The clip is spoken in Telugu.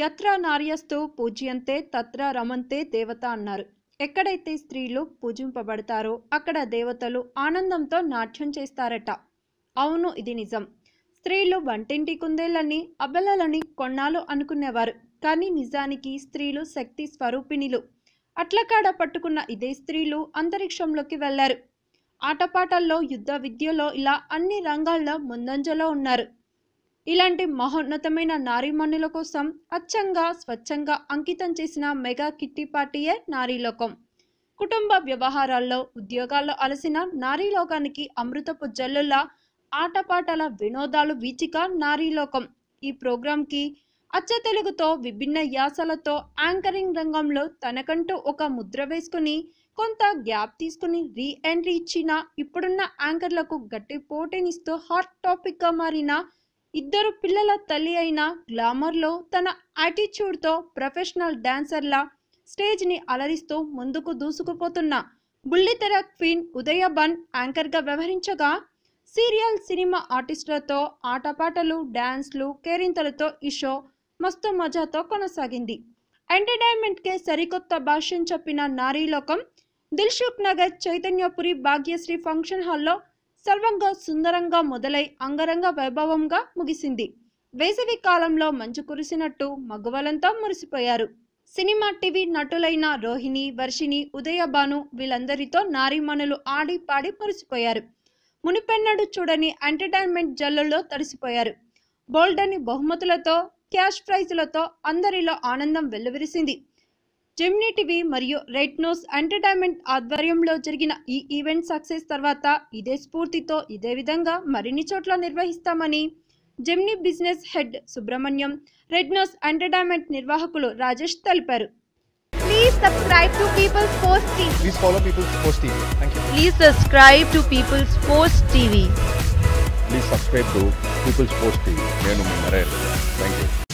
యత్ర నార్యస్తు పూజ్యంతే తత్ర రమంతే దేవత అన్నారు ఎక్కడైతే స్త్రీలు పూజింపబడతారో అక్కడ దేవతలు ఆనందంతో నాట్యం చేస్తారట అవును ఇది నిజం స్త్రీలు వంటింటి కుందేళ్ళని అబలలని కొన్నాళ్ళు అనుకునేవారు కానీ నిజానికి స్త్రీలు శక్తి స్వరూపిణిలు అట్లకాడ పట్టుకున్న ఇదే స్త్రీలు అంతరిక్షంలోకి వెళ్లారు ఆటపాటల్లో యుద్ధ విద్యలో ఇలా అన్ని రంగాల్లో ముందంజలో ఉన్నారు ఇలాంటి మహోన్నతమైన నారీమణుల కోసం అచ్చంగా స్వచ్ఛంగా అంకితం చేసిన మెగా కిట్టి పార్టీయే నారీలోకం కుటుంబ వ్యవహారాల్లో ఉద్యోగాల్లో అలసిన నారీలోకానికి అమృతపు జల్లుల ఆటపాటల వినోదాలు వీచిక నారీలోకం ఈ ప్రోగ్రాంకి అచ్చ తెలుగుతో విభిన్న యాసలతో యాంకరింగ్ రంగంలో తనకంటూ ఒక ముద్ర వేసుకుని కొంత గ్యాప్ తీసుకుని రీ ఎంట్రీ ఇచ్చిన ఇప్పుడున్న యాంకర్లకు గట్టి పోటీనిస్తూ హాట్ టాపిక్గా మారిన ఇద్దరు పిల్లల తల్లి అయిన గ్లామర్లో తన యాటిట్యూడ్తో ప్రొఫెషనల్ డాన్సర్లా స్టేజ్ని అలరిస్తూ ముందుకు దూసుకుపోతున్న బుల్లితెర క్వీన్ ఉదయబన్ యాంకర్గా వ్యవహరించగా సీరియల్ సినిమా ఆర్టిస్టులతో ఆటపాటలు డ్యాన్స్లు కేరింతలతో ఈ షో మస్తు మజాతో కొనసాగింది ఎంటర్టైన్మెంట్కే సరికొత్త భాష్యం చెప్పిన నారీలోకం దిల్సుఖ్ నగర్ చైతన్యపురి భాగ్యశ్రీ ఫంక్షన్ హాల్లో సర్వంగా సుందరంగా మొదలై అంగరంగ వైభవంగా ముగిసింది వేసవి కాలంలో మంచు కురిసినట్టు మగవలంతా మురిసిపోయారు సినిమా టీవీ నటులైన రోహిణి వర్షిణి ఉదయభాను వీళ్ళందరితో నారీమణులు ఆడి పాడి మురిసిపోయారు మునిపెన్నడు చూడని ఎంటర్టైన్మెంట్ జల్లుల్లో తడిసిపోయారు బోల్డని బహుమతులతో క్యాష్ ప్రైజులతో అందరిలో ఆనందం వెల్లువిరిసింది జెమినీ టీవీ మరియు రెడ్ నోస్ ఎంటర్టైన్మెంట్ ఆధ్వర్యంలో జరిగిన ఈ ఈవెంట్ సక్సెస్ తర్వాత ఇదే స్ఫూర్తితో ఇదే విధంగా మరిన్ని చోట్ల నిర్వహిస్తామని Gemini business head Subrahmanyam red nose entertainment నిర్వాహకులు రాజేష్ తెలిపారు Please subscribe to People's Post TV. Please follow People's Post TV. Thank you. Please subscribe to People's Post TV. Please subscribe to People's Post TV. నేను మీ నరేష్ థ్యాంక్ యూ